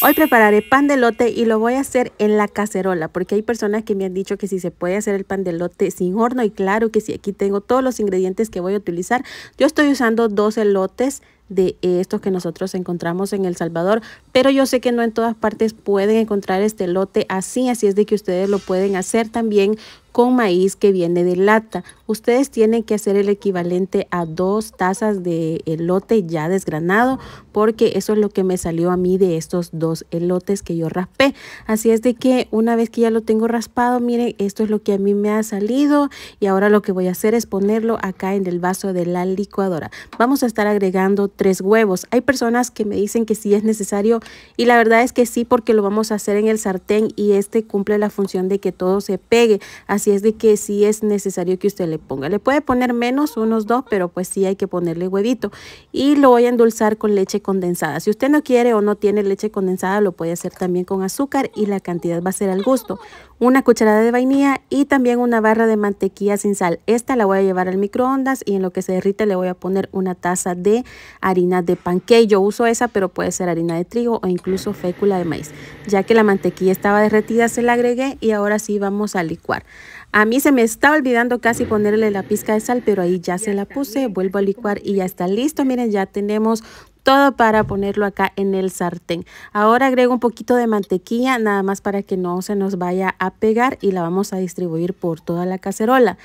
Hoy prepararé pan de lote y lo voy a hacer en la cacerola porque hay personas que me han dicho que si se puede hacer el pan de lote sin horno y claro que si sí, aquí tengo todos los ingredientes que voy a utilizar. Yo estoy usando dos elotes de eh, estos que nosotros encontramos en El Salvador, pero yo sé que no en todas partes pueden encontrar este lote así, así es de que ustedes lo pueden hacer también con maíz que viene de lata. Ustedes tienen que hacer el equivalente a dos tazas de elote ya desgranado porque eso es lo que me salió a mí de estos dos elotes que yo raspé. Así es de que una vez que ya lo tengo raspado, miren, esto es lo que a mí me ha salido y ahora lo que voy a hacer es ponerlo acá en el vaso de la licuadora. Vamos a estar agregando tres huevos. Hay personas que me dicen que sí es necesario y la verdad es que sí porque lo vamos a hacer en el sartén y este cumple la función de que todo se pegue. Así es de que si es necesario que usted le ponga. Le puede poner menos, unos dos, pero pues sí hay que ponerle huevito. Y lo voy a endulzar con leche condensada. Si usted no quiere o no tiene leche condensada, lo puede hacer también con azúcar y la cantidad va a ser al gusto una cucharada de vainilla y también una barra de mantequilla sin sal. Esta la voy a llevar al microondas y en lo que se derrite le voy a poner una taza de harina de panqueque. Yo uso esa, pero puede ser harina de trigo o incluso fécula de maíz. Ya que la mantequilla estaba derretida, se la agregué y ahora sí vamos a licuar. A mí se me estaba olvidando casi ponerle la pizca de sal, pero ahí ya se la puse. Vuelvo a licuar y ya está listo. Miren, ya tenemos todo para ponerlo acá en el sartén. Ahora agrego un poquito de mantequilla nada más para que no se nos vaya a pegar y la vamos a distribuir por toda la cacerola.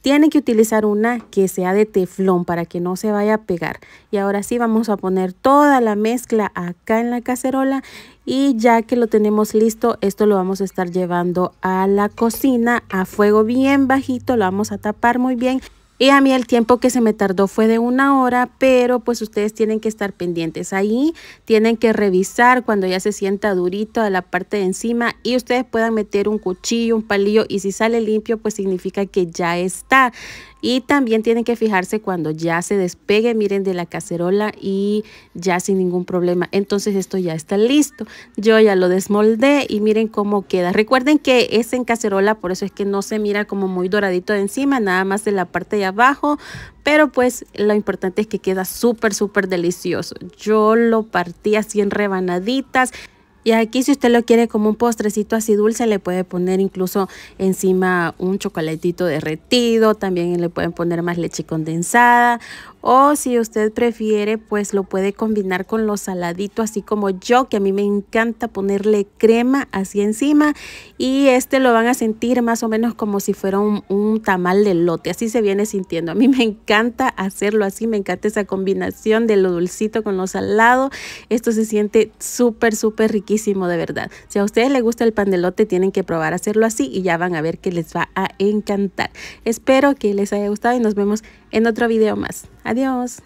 Tienen que utilizar una que sea de teflón para que no se vaya a pegar. Y ahora sí vamos a poner toda la mezcla acá en la cacerola y ya que lo tenemos listo, esto lo vamos a estar llevando a la cocina a fuego bien bajito, lo vamos a tapar muy bien y a mí el tiempo que se me tardó fue de una hora, pero pues ustedes tienen que estar pendientes ahí, tienen que revisar cuando ya se sienta durito a la parte de encima y ustedes puedan meter un cuchillo, un palillo y si sale limpio pues significa que ya está. Y también tienen que fijarse cuando ya se despegue, miren de la cacerola y ya sin ningún problema. Entonces esto ya está listo. Yo ya lo desmoldé y miren cómo queda. Recuerden que es en cacerola, por eso es que no se mira como muy doradito de encima, nada más de la parte de abajo, pero pues lo importante es que queda súper, súper delicioso. Yo lo partí así en rebanaditas. Y aquí si usted lo quiere como un postrecito así dulce, le puede poner incluso encima un chocolatito derretido, también le pueden poner más leche condensada o si usted prefiere, pues lo puede combinar con lo saladito, así como yo, que a mí me encanta ponerle crema así encima. Y este lo van a sentir más o menos como si fuera un, tamal de lote. Así se viene sintiendo. A mí me encanta hacerlo así, me encanta esa combinación de lo dulcito con lo salado. Esto se siente súper, súper riquísimo, de verdad. Si a ustedes les gusta el pan de lote, tienen que probar hacerlo así y ya van a ver que les va a encantar. Espero que les haya gustado y nos vemos en otro video más. Adiós.